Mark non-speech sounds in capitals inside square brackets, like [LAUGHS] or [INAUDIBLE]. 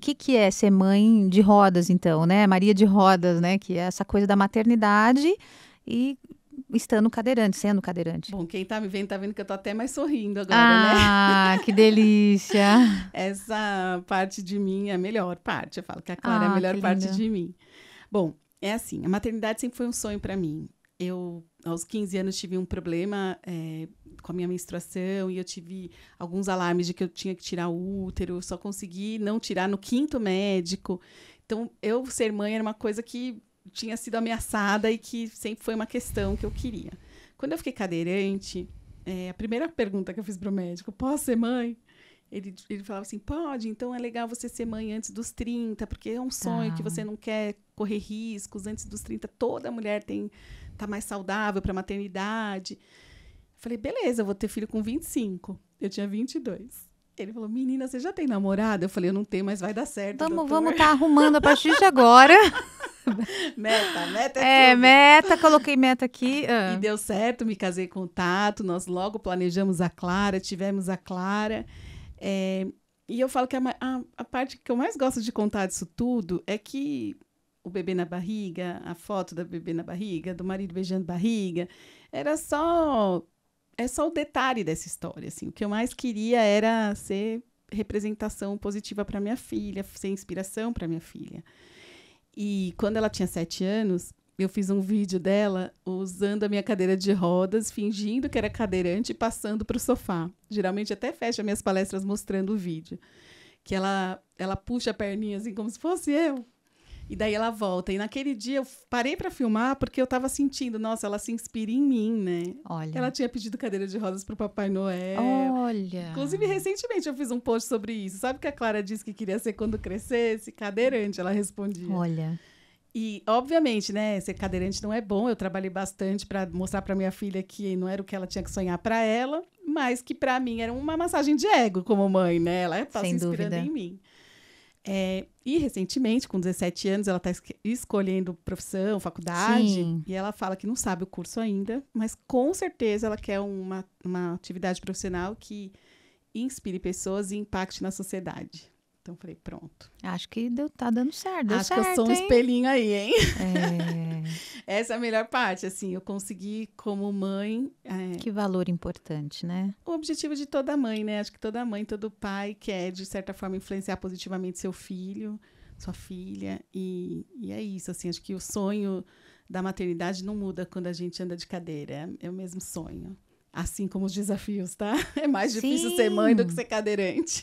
que, que é ser mãe de rodas, então, né? Maria de rodas, né? Que é essa coisa da maternidade e estando cadeirante, sendo cadeirante. Bom, quem tá me vendo tá vendo que eu tô até mais sorrindo agora, ah, né? Ah, que delícia! [LAUGHS] Essa parte de mim é a melhor parte. Eu falo que a Clara ah, é a ah, melhor parte de mim. Bom, é assim, a maternidade sempre foi um sonho para mim. Eu, aos 15 anos, tive um problema é, com a minha menstruação e eu tive alguns alarmes de que eu tinha que tirar o útero, só consegui não tirar no quinto médico. Então, eu ser mãe era uma coisa que tinha sido ameaçada e que sempre foi uma questão que eu queria. Quando eu fiquei cadeirante, é, a primeira pergunta que eu fiz para o médico, posso ser mãe? Ele, ele falava assim, pode, então é legal você ser mãe antes dos 30, porque é um tá. sonho que tá. você não quer correr riscos. Antes dos 30, toda mulher tem tá mais saudável para a maternidade. Falei, beleza, eu vou ter filho com 25. Eu tinha 22. Ele falou, menina, você já tem namorada? Eu falei, eu não tenho, mas vai dar certo. Vamos, vamos tá arrumando a partir de agora. [LAUGHS] meta, meta é, é tudo. meta, coloquei meta aqui. Ah. E deu certo, me casei com o Tato, nós logo planejamos a Clara, tivemos a Clara. É, e eu falo que a, a, a parte que eu mais gosto de contar disso tudo é que o bebê na barriga, a foto da bebê na barriga, do marido beijando barriga, era só é só o detalhe dessa história. Assim. O que eu mais queria era ser representação positiva para minha filha, ser inspiração para minha filha. E quando ela tinha sete anos, eu fiz um vídeo dela usando a minha cadeira de rodas, fingindo que era cadeirante e passando para o sofá. Geralmente até fecho minhas palestras mostrando o vídeo. Que ela, ela puxa a perninha assim como se fosse eu. E daí ela volta. E naquele dia eu parei para filmar porque eu tava sentindo, nossa, ela se inspira em mim, né? Olha. Ela tinha pedido cadeira de rosas pro Papai Noel. Olha. Inclusive, recentemente eu fiz um post sobre isso. Sabe que a Clara disse que queria ser quando crescesse? Cadeirante, ela respondia. Olha. E, obviamente, né, ser cadeirante não é bom. Eu trabalhei bastante para mostrar para minha filha que não era o que ela tinha que sonhar para ela, mas que para mim era uma massagem de ego como mãe, né? Ela é, tá estava se inspirando dúvida. em mim. É, e recentemente, com 17 anos, ela está escolhendo profissão, faculdade, Sim. e ela fala que não sabe o curso ainda, mas com certeza ela quer uma, uma atividade profissional que inspire pessoas e impacte na sociedade. Então falei, pronto. Acho que deu, tá dando certo. Deu Acho certo, que eu sou um hein? espelhinho aí, hein? É... [LAUGHS] Essa é a melhor parte, assim, eu consegui como mãe. É... Que valor importante, né? O objetivo de toda mãe, né? Acho que toda mãe, todo pai quer, de certa forma, influenciar positivamente seu filho, sua filha. E, e é isso, assim, acho que o sonho da maternidade não muda quando a gente anda de cadeira. É o mesmo sonho. Assim como os desafios, tá? [LAUGHS] É mais Sim. difícil ser mãe do que ser cadeirante.